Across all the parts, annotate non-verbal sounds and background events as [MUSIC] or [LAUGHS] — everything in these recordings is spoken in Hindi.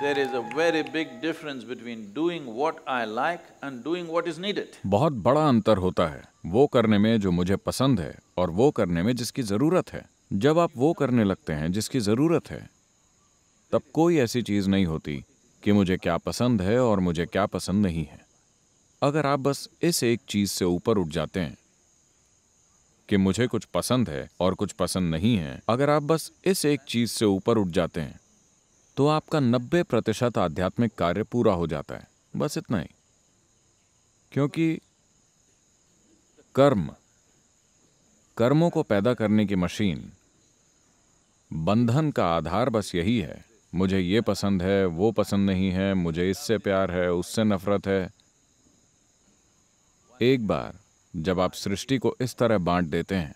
there is a very big difference between doing what I like and doing what is needed. बहुत बड़ा अंतर होता है वो करने में जो मुझे पसंद है और वो करने में जिसकी जरूरत है जब आप वो करने लगते हैं जिसकी जरूरत है तब कोई ऐसी चीज नहीं होती कि मुझे क्या पसंद है और मुझे क्या पसंद नहीं है अगर आप बस इस एक चीज से ऊपर उठ जाते हैं कि मुझे कुछ पसंद है और कुछ पसंद नहीं है अगर आप बस इस एक चीज से ऊपर उठ जाते हैं तो आपका 90 प्रतिशत आध्यात्मिक कार्य पूरा हो जाता है बस इतना ही क्योंकि कर्म कर्मों को पैदा करने की मशीन बंधन का आधार बस यही है मुझे ये पसंद है वो पसंद नहीं है मुझे इससे प्यार है उससे नफरत है एक बार जब आप सृष्टि को इस तरह बांट देते हैं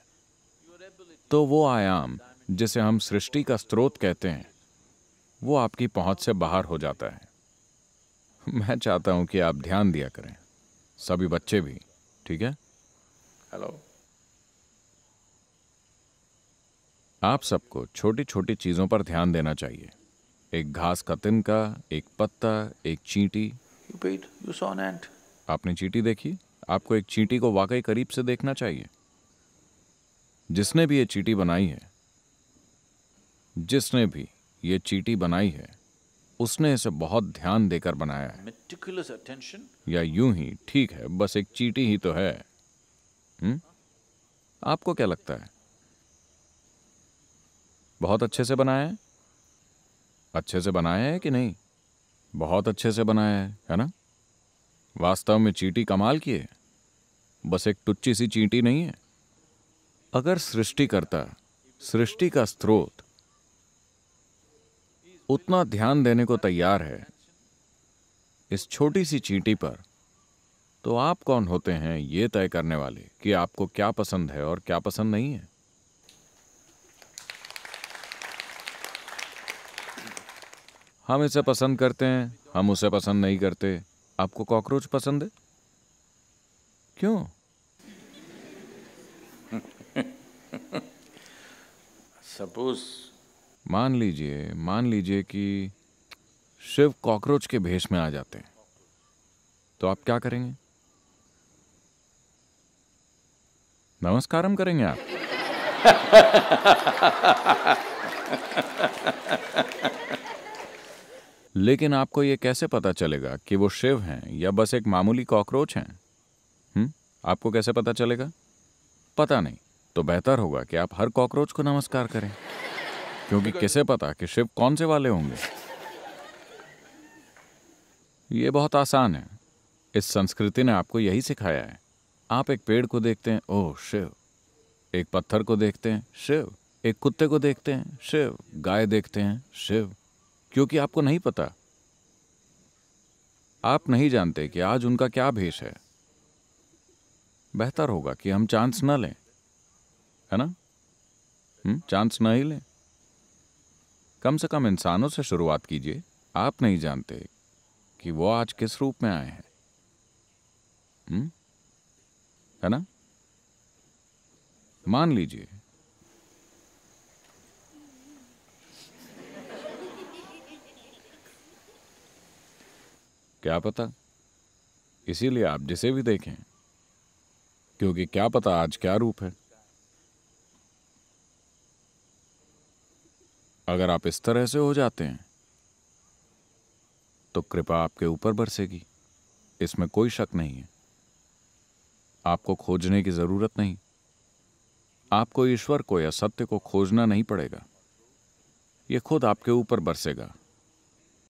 तो वो आयाम जिसे हम सृष्टि का स्रोत कहते हैं वो आपकी पहुंच से बाहर हो जाता है मैं चाहता हूं कि आप ध्यान दिया करें सभी बच्चे भी ठीक है हेलो आप सबको छोटी छोटी चीज़ों पर ध्यान देना चाहिए एक घास का तिनका एक पत्ता एक चींटी आपने चींटी देखी आपको एक चींटी को वाकई करीब से देखना चाहिए जिसने भी ये चींटी बनाई है जिसने भी ये चीटी बनाई है उसने इसे बहुत ध्यान देकर बनाया है या यूं ही ठीक है बस एक चीटी ही तो है हुँ? हम्म? आपको क्या लगता है बहुत अच्छे से बनाया है अच्छे से बनाया है कि नहीं बहुत अच्छे से बनाया है है ना वास्तव में चीटी कमाल की है बस एक टुच्ची सी चींटी नहीं है अगर सृष्टिकर्ता सृष्टि का स्रोत उतना ध्यान देने को तैयार है इस छोटी सी चींटी पर तो आप कौन होते हैं ये तय करने वाले कि आपको क्या पसंद है और क्या पसंद नहीं है हम इसे पसंद करते हैं हम उसे पसंद नहीं करते आपको कॉकरोच पसंद है क्यों [LAUGHS] सपोज मान लीजिए मान लीजिए कि शिव कॉकरोच के भेष में आ जाते हैं तो आप क्या करेंगे नमस्कारम करेंगे आप लेकिन आपको ये कैसे पता चलेगा कि वो शिव हैं या बस एक मामूली कॉकरोच हैं हम्म आपको कैसे पता चलेगा पता नहीं तो बेहतर होगा कि आप हर कॉकरोच को नमस्कार करें क्योंकि किसे पता कि शिव कौन से वाले होंगे ये बहुत आसान है इस संस्कृति ने आपको यही सिखाया है आप एक पेड़ को देखते हैं ओह शिव एक पत्थर को देखते हैं शिव एक कुत्ते को देखते हैं शिव गाय देखते हैं शिव क्योंकि आपको नहीं पता आप नहीं जानते कि आज उनका क्या भेष है बेहतर होगा कि हम चांस ना लें है ना हम्म, चांस ना ही लें कम से कम इंसानों से शुरुआत कीजिए आप नहीं जानते कि वो आज किस रूप में आए हैं हम्म? है ना मान लीजिए क्या पता इसीलिए आप जिसे भी देखें क्योंकि क्या पता आज क्या रूप है अगर आप इस तरह से हो जाते हैं तो कृपा आपके ऊपर बरसेगी इसमें कोई शक नहीं है आपको खोजने की ज़रूरत नहीं आपको ईश्वर को या सत्य को खोजना नहीं पड़ेगा यह खुद आपके ऊपर बरसेगा